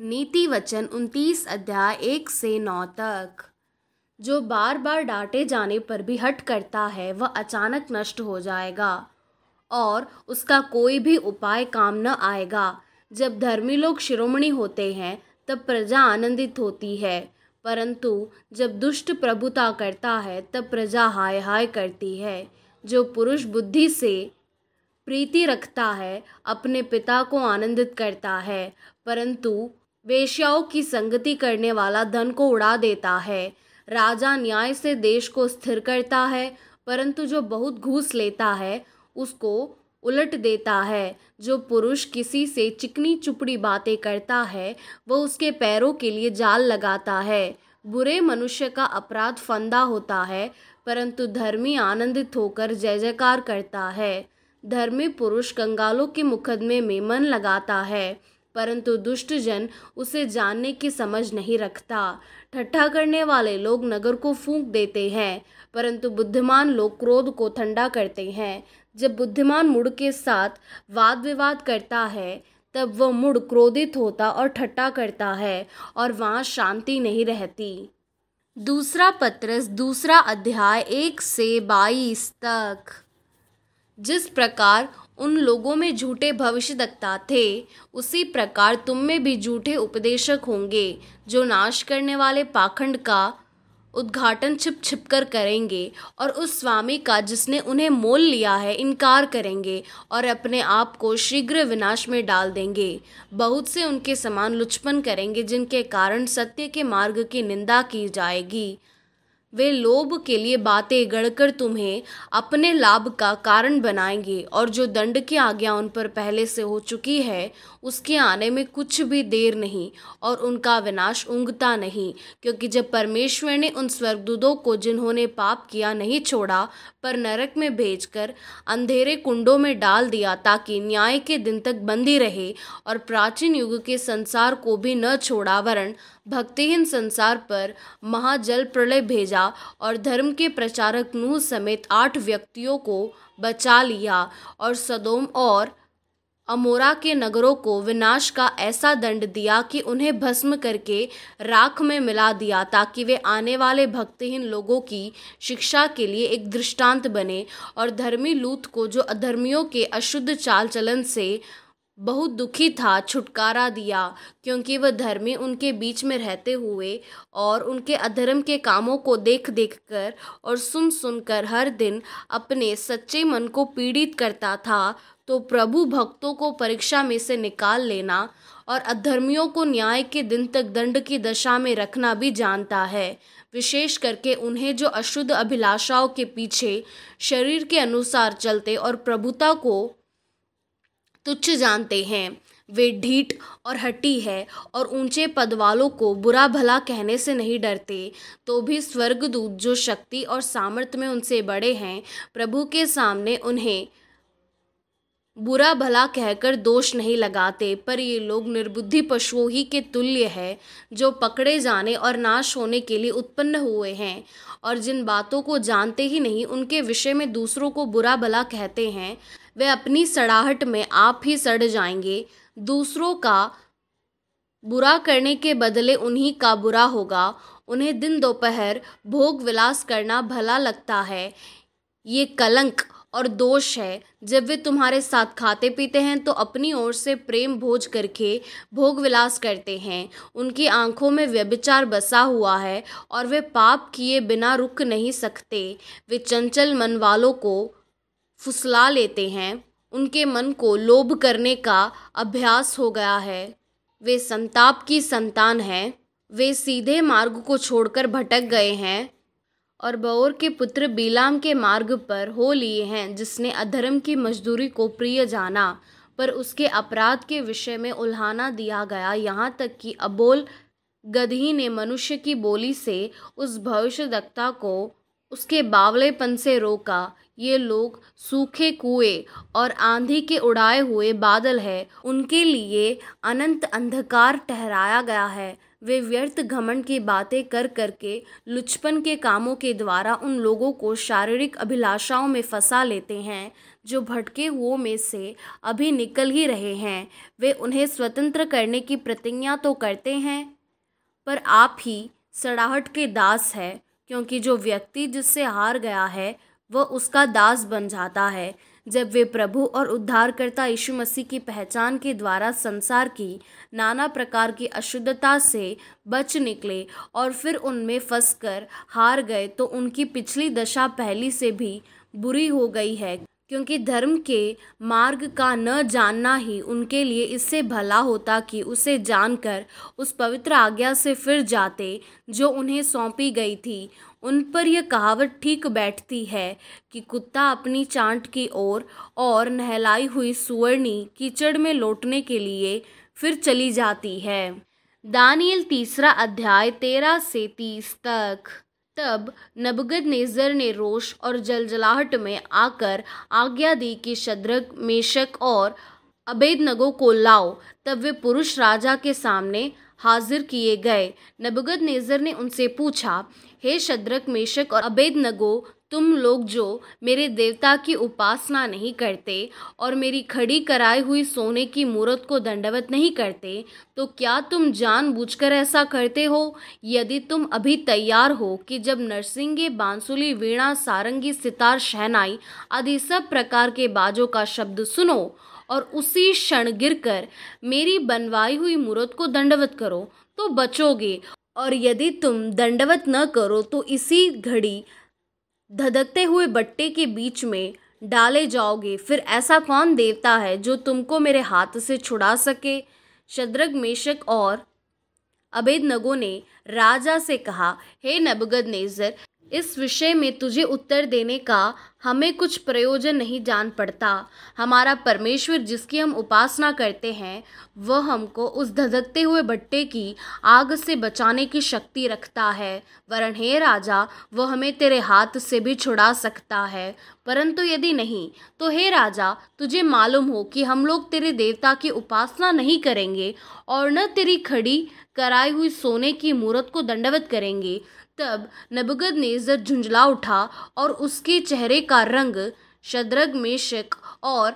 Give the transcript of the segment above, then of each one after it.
नीति वचन उनतीस अध्याय एक से नौ तक जो बार बार डांटे जाने पर भी हट करता है वह अचानक नष्ट हो जाएगा और उसका कोई भी उपाय काम न आएगा जब धर्मी लोग शिरोमणि होते हैं तब प्रजा आनंदित होती है परंतु जब दुष्ट प्रभुता करता है तब प्रजा हाय हाय करती है जो पुरुष बुद्धि से प्रीति रखता है अपने पिता को आनंदित करता है परंतु वेश्याओं की संगति करने वाला धन को उड़ा देता है राजा न्याय से देश को स्थिर करता है परंतु जो बहुत घूस लेता है उसको उलट देता है जो पुरुष किसी से चिकनी चुपड़ी बातें करता है वह उसके पैरों के लिए जाल लगाता है बुरे मनुष्य का अपराध फंदा होता है परंतु धर्मी आनंदित होकर जय जयकार करता है धर्मी पुरुष कंगालों के मुकदमे में मन लगाता है परंतु दुष्ट जन उसे जानने की समझ नहीं रखता ठट्ठा करने वाले लोग नगर को फूंक देते हैं परंतु बुद्धिमान लोग क्रोध को ठंडा करते हैं जब बुद्धिमान मुड़ के साथ वाद विवाद करता है तब वह मुड़ क्रोधित होता और ठट्टा करता है और वहाँ शांति नहीं रहती दूसरा पत्रस दूसरा अध्याय एक से बाईस तक जिस प्रकार उन लोगों में झूठे भविष्यदक्ता थे उसी प्रकार तुम में भी झूठे उपदेशक होंगे जो नाश करने वाले पाखंड का उद्घाटन छिप छिप कर करेंगे और उस स्वामी का जिसने उन्हें मोल लिया है इनकार करेंगे और अपने आप को शीघ्र विनाश में डाल देंगे बहुत से उनके समान लुचपन करेंगे जिनके कारण सत्य के मार्ग की निंदा की जाएगी वे लोभ के लिए बातें गढ़कर तुम्हें अपने लाभ का कारण बनाएंगे और जो दंड की आज्ञा उन पर पहले से हो चुकी है उसके आने में कुछ भी देर नहीं और उनका विनाश उंगता नहीं क्योंकि जब परमेश्वर ने उन स्वर्गदूतों को जिन्होंने पाप किया नहीं छोड़ा पर नरक में भेजकर अंधेरे कुंडों में डाल दिया ताकि न्याय के दिन तक बंदी रहे और प्राचीन युग के संसार को भी न छोड़ा वरण भक्तिहीन संसार पर महाजल प्रलय भेजा और धर्म के प्रचारक नूह समेत आठ व्यक्तियों को बचा लिया और सदोम और अमोरा के नगरों को विनाश का ऐसा दंड दिया कि उन्हें भस्म करके राख में मिला दिया ताकि वे आने वाले भक्तिहीन लोगों की शिक्षा के लिए एक दृष्टांत बने और धर्मी लूत को जो अधर्मियों के अशुद्ध चाल चलन से बहुत दुखी था छुटकारा दिया क्योंकि वह धर्मी उनके बीच में रहते हुए और उनके अधर्म के कामों को देख देख कर और सुन सुन कर हर दिन अपने सच्चे मन को पीड़ित करता था तो प्रभु भक्तों को परीक्षा में से निकाल लेना और अधर्मियों को न्याय के दिन तक दंड की दशा में रखना भी जानता है विशेष करके उन्हें जो अशुद्ध अभिलाषाओं के पीछे शरीर के अनुसार चलते और प्रभुता को तुच्छ जानते हैं वे ढीठ और हटी है और ऊंचे पद वालों को बुरा भला कहने से नहीं डरते तो भी स्वर्गदूत जो शक्ति और सामर्थ्य में उनसे बड़े हैं प्रभु के सामने उन्हें बुरा भला कहकर दोष नहीं लगाते पर ये लोग निर्बुद्धि पशुओं ही के तुल्य है जो पकड़े जाने और नाश होने के लिए उत्पन्न हुए हैं और जिन बातों को जानते ही नहीं उनके विषय में दूसरों को बुरा भला कहते हैं वे अपनी सड़ाहट में आप ही सड़ जाएंगे दूसरों का बुरा करने के बदले उन्हीं का बुरा होगा उन्हें दिन दोपहर भोग विलास करना भला लगता है ये कलंक और दोष है जब वे तुम्हारे साथ खाते पीते हैं तो अपनी ओर से प्रेम भोज करके भोग विलास करते हैं उनकी आंखों में व्यभिचार बसा हुआ है और वे पाप किए बिना रुक नहीं सकते वे चंचल मन वालों को फुसला लेते हैं उनके मन को लोभ करने का अभ्यास हो गया है वे संताप की संतान हैं वे सीधे मार्ग को छोड़कर भटक गए हैं और बौर के पुत्र बीलाम के मार्ग पर हो लिए हैं जिसने अधर्म की मजदूरी को प्रिय जाना पर उसके अपराध के विषय में उल्हाना दिया गया यहाँ तक कि अबोल गधी ने मनुष्य की बोली से उस भविष्य दत्ता को उसके बावलेपन से रोका ये लोग सूखे कुएं और आंधी के उड़ाए हुए बादल है उनके लिए अनंत अंधकार ठहराया गया है वे व्यर्थ घमंड की बातें कर करके लुचपन के कामों के द्वारा उन लोगों को शारीरिक अभिलाषाओं में फंसा लेते हैं जो भटके हुओं में से अभी निकल ही रहे हैं वे उन्हें स्वतंत्र करने की प्रतिज्ञा तो करते हैं पर आप ही सड़ाहट के दास है क्योंकि जो व्यक्ति जिससे हार गया है वह उसका दास बन जाता है जब वे प्रभु और उद्धारकर्ता यीशु मसीह की पहचान के द्वारा संसार की नाना प्रकार की अशुद्धता से बच निकले और फिर उनमें फंसकर हार गए तो उनकी पिछली दशा पहली से भी बुरी हो गई है क्योंकि धर्म के मार्ग का न जानना ही उनके लिए इससे भला होता कि उसे जानकर उस पवित्र आज्ञा से फिर जाते जो उन्हें सौंपी गई थी उन पर यह कहावत ठीक बैठती है कि कुत्ता अपनी चांट की ओर और नहलाई हुई सुवर्णी कीचड़ में लौटने के लिए फिर चली जाती है दानियल तीसरा अध्याय तेरह से तीस तक तब नबगद नेजर ने रोष और जलजलाहट में आकर आज्ञा दी कि शद्रक मेशक और अबेदनगो को लाओ तब वे पुरुष राजा के सामने हाजिर किए गए नबगद नेजर ने उनसे पूछा हे शद्रक मेशक और अबेदनगो तुम लोग जो मेरे देवता की उपासना नहीं करते और मेरी खड़ी कराई हुई सोने की मूर्त को दंडवत नहीं करते तो क्या तुम जानबूझकर ऐसा करते हो यदि तुम अभी तैयार हो कि जब नरसिंह बांसुली वीणा सारंगी सितार शहनाई आदि सब प्रकार के बाजों का शब्द सुनो और उसी क्षण गिरकर मेरी बनवाई हुई मूर्त को दंडवत करो तो बचोगे और यदि तुम दंडवत न करो तो इसी घड़ी धधकते हुए बट्टे के बीच में डाले जाओगे फिर ऐसा कौन देवता है जो तुमको मेरे हाथ से छुड़ा सके शद्रग मेशक और अबेद नगो ने राजा से कहा हे नबगद नेजर इस विषय में तुझे उत्तर देने का हमें कुछ प्रयोजन नहीं जान पड़ता हमारा परमेश्वर जिसकी हम उपासना करते हैं वह हमको उस धधकते हुए भट्टे की आग से बचाने की शक्ति रखता है वरण हे राजा वह हमें तेरे हाथ से भी छुड़ा सकता है परंतु यदि नहीं तो हे राजा तुझे मालूम हो कि हम लोग तेरे देवता की उपासना नहीं करेंगे और न तेरी खड़ी कराई हुई सोने की मूर्त को दंडवत करेंगे तब नबगद नेजर झुंझला उठा और उसके चेहरे का रंग शदरग मेशक और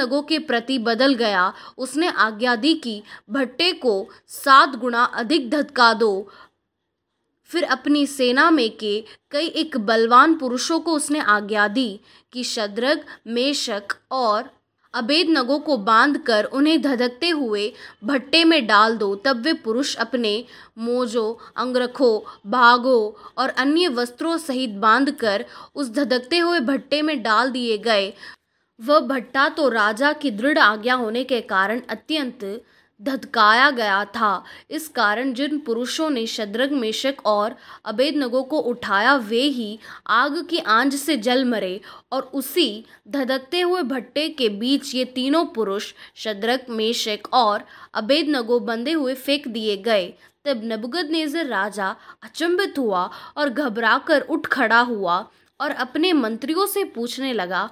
नगो के प्रति बदल गया उसने आज्ञा दी कि भट्टे को सात गुना अधिक धक्का दो फिर अपनी सेना में के कई एक बलवान पुरुषों को उसने आज्ञा दी कि शदरग मेशक और अबेद नगों को बांध कर उन्हें धधकते हुए भट्टे में डाल दो तब वे पुरुष अपने मोजों अंगरखों भागों और अन्य वस्त्रों सहित बांधकर उस धधकते हुए भट्टे में डाल दिए गए वह भट्टा तो राजा की दृढ़ आज्ञा होने के कारण अत्यंत धदकाया गया था इस कारण जिन पुरुषों ने शद्रग मेशक और नगो को उठाया वे ही आग की आंच से जल मरे और उसी धधकते हुए भट्टे के बीच ये तीनों पुरुष शद्रक मेशक और नगो बंधे हुए फेंक दिए गए तब नबगद नेजर राजा अचंभित हुआ और घबराकर उठ खड़ा हुआ और अपने मंत्रियों से पूछने लगा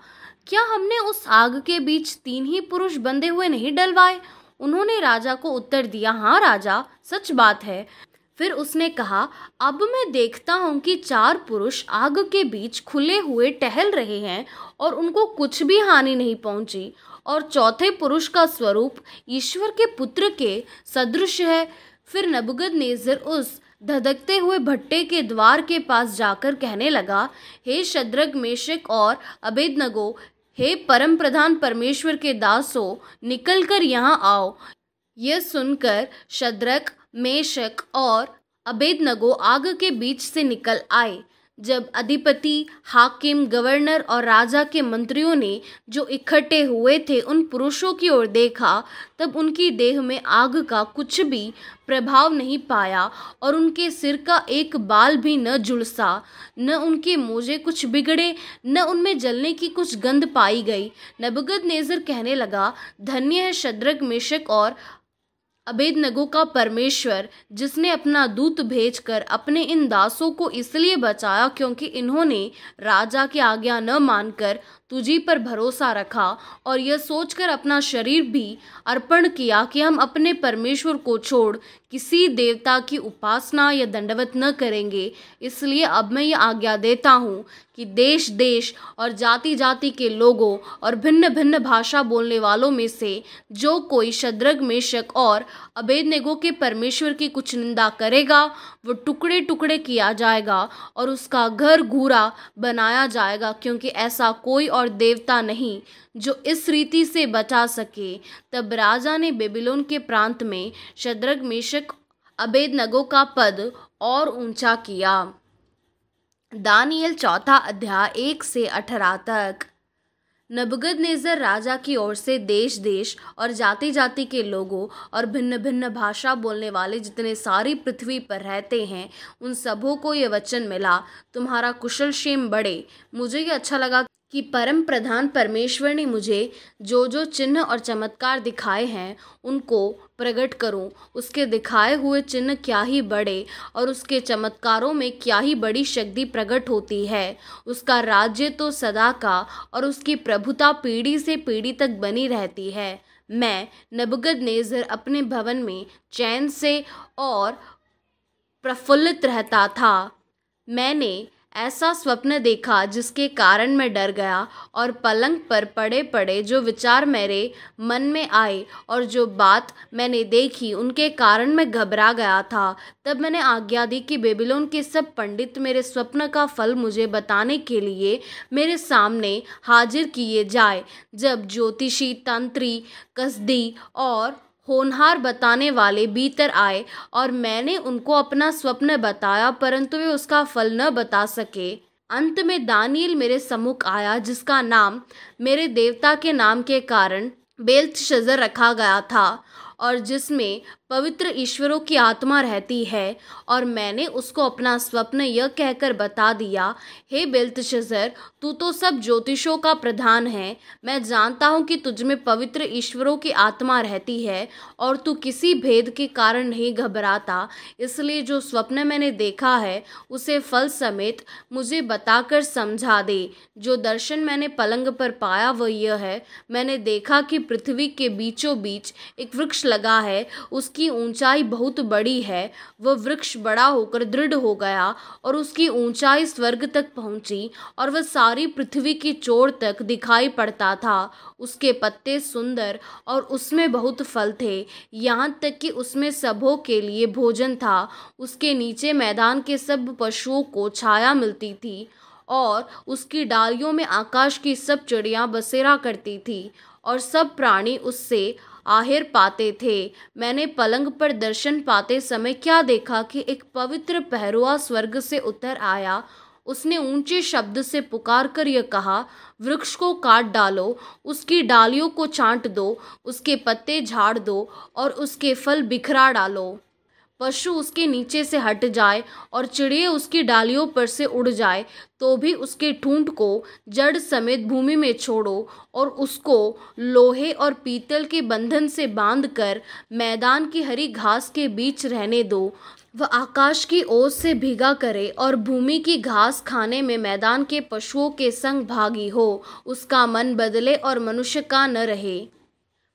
क्या हमने उस आग के बीच तीन ही पुरुष बंधे हुए नहीं डलवाए उन्होंने राजा को उत्तर दिया हाँ राजा सच बात है फिर उसने कहा अब मैं देखता हूँ कि चार पुरुष आग के बीच खुले हुए टहल रहे हैं और उनको कुछ भी हानि नहीं पहुँची और चौथे पुरुष का स्वरूप ईश्वर के पुत्र के सदृश है फिर नबगद नेजर उस धधकते हुए भट्टे के द्वार के पास जाकर कहने लगा हे शद्रग मेशक और अबेदनगो हे परम प्रधान परमेश्वर के दासो निकल कर यहाँ आओ यह सुनकर शद्रक मेशक और अबेदनगो आग के बीच से निकल आए जब अधिपति हाकिम गवर्नर और राजा के मंत्रियों ने जो इकट्ठे हुए थे उन पुरुषों की ओर देखा तब उनकी देह में आग का कुछ भी प्रभाव नहीं पाया और उनके सिर का एक बाल भी न झुलसा न उनके मोजे कुछ बिगड़े न उनमें जलने की कुछ गंध पाई गई नबगद नेजर कहने लगा धन्य है शद्रक मिशक और अबेदनगो का परमेश्वर जिसने अपना दूत भेजकर अपने इन दासों को इसलिए बचाया क्योंकि इन्होंने राजा की आज्ञा न मानकर तुझी पर भरोसा रखा और यह सोचकर अपना शरीर भी अर्पण किया कि हम अपने परमेश्वर को छोड़ किसी देवता की उपासना या दंडवत न करेंगे इसलिए अब मैं ये आज्ञा देता हूँ कि देश देश और जाति जाति के लोगों और भिन्न भिन्न भाषा बोलने वालों में से जो कोई शद्रग मेशक और अबेद नेगो के परमेश्वर की कुछ निंदा करेगा वो टुकड़े टुकड़े किया जाएगा और उसका घर घूरा बनाया जाएगा क्योंकि ऐसा कोई और देवता नहीं जो इस रीति से बचा सके तब राजा ने बेबीलोन के प्रांत में शद्रग मेशक अबेद नगो का पद और ऊंचा किया दानियल चौथा अध्याय एक से अठारह तक नबगद नेज़र राजा की ओर से देश देश और जाति जाति के लोगों और भिन्न भिन्न भाषा बोलने वाले जितने सारी पृथ्वी पर रहते हैं उन सबों को ये वचन मिला तुम्हारा कुशल क्षेम बढ़े मुझे ये अच्छा लगा कि परम प्रधान परमेश्वर ने मुझे जो जो चिन्ह और चमत्कार दिखाए हैं उनको प्रकट करूं उसके दिखाए हुए चिन्ह क्या ही बड़े और उसके चमत्कारों में क्या ही बड़ी शक्ति प्रकट होती है उसका राज्य तो सदा का और उसकी प्रभुता पीढ़ी से पीढ़ी तक बनी रहती है मैं नबगद नेजर अपने भवन में चैन से और प्रफुल्लित रहता था मैंने ऐसा स्वप्न देखा जिसके कारण मैं डर गया और पलंग पर पड़े पड़े जो विचार मेरे मन में आए और जो बात मैंने देखी उनके कारण मैं घबरा गया था तब मैंने आज्ञा दी कि बेबीलोन के सब पंडित मेरे स्वप्न का फल मुझे बताने के लिए मेरे सामने हाजिर किए जाए जब ज्योतिषी तंत्री कसदी और होनहार बताने वाले भीतर आए और मैंने उनको अपना स्वप्न बताया परंतु वे उसका फल न बता सके अंत में दानियल मेरे सम्मुख आया जिसका नाम मेरे देवता के नाम के कारण बेल्थ शजर रखा गया था और जिसमें पवित्र ईश्वरों की आत्मा रहती है और मैंने उसको अपना स्वप्न यह कहकर बता दिया हे बेल्त तू तो सब ज्योतिषों का प्रधान है मैं जानता हूँ कि तुझ में पवित्र ईश्वरों की आत्मा रहती है और तू किसी भेद के कारण नहीं घबराता इसलिए जो स्वप्न मैंने देखा है उसे फल समेत मुझे बताकर समझा दे जो दर्शन मैंने पलंग पर पाया वह यह है मैंने देखा कि पृथ्वी के बीचों बीच एक वृक्ष लगा है उस उसकी ऊंचाई बहुत बड़ी है वह वृक्ष बड़ा होकर दृढ़ हो गया और उसकी ऊंचाई स्वर्ग तक पहुंची और वह सारी पृथ्वी की चोर तक दिखाई पड़ता था उसके पत्ते सुंदर और उसमें बहुत फल थे यहाँ तक कि उसमें सबों के लिए भोजन था उसके नीचे मैदान के सब पशुओं को छाया मिलती थी और उसकी डालियों में आकाश की सब चिड़ियाँ बसेरा करती थी और सब प्राणी उससे आहिर पाते थे मैंने पलंग पर दर्शन पाते समय क्या देखा कि एक पवित्र पहरुआ स्वर्ग से उतर आया उसने ऊंचे शब्द से पुकार कर यह कहा वृक्ष को काट डालो उसकी डालियों को छांट दो उसके पत्ते झाड़ दो और उसके फल बिखरा डालो पशु उसके नीचे से हट जाए और चिड़िया उसकी डालियों पर से उड़ जाए तो भी उसके ठूंठ को जड़ समेत भूमि में छोड़ो और उसको लोहे और पीतल के बंधन से बांध कर मैदान की हरी घास के बीच रहने दो वह आकाश की ओर से भीगा करे और भूमि की घास खाने में मैदान के पशुओं के संग भागी हो उसका मन बदले और मनुष्य का न रहे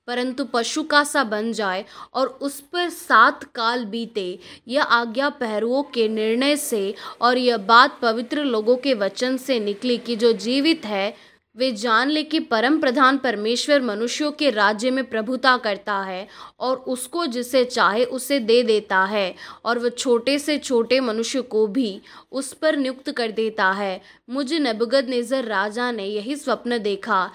परंतु पशु का सा बन जाए और उस पर सात काल बीते यह आज्ञा पहरुओं के निर्णय से और यह बात पवित्र लोगों के वचन से निकली कि जो जीवित है वे जान ले कि परम प्रधान परमेश्वर मनुष्यों के राज्य में प्रभुता करता है और उसको जिसे चाहे उसे दे देता है और वह छोटे से छोटे मनुष्य को भी उस पर नियुक्त कर देता है मुझे नबगद नेजर राजा ने यही स्वप्न देखा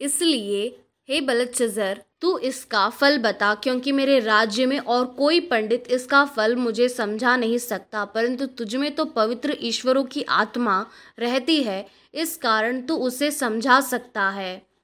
इसलिए हे चजर तू इसका फल बता क्योंकि मेरे राज्य में और कोई पंडित इसका फल मुझे समझा नहीं सकता परंतु तुझमें तो पवित्र ईश्वरों की आत्मा रहती है इस कारण तू उसे समझा सकता है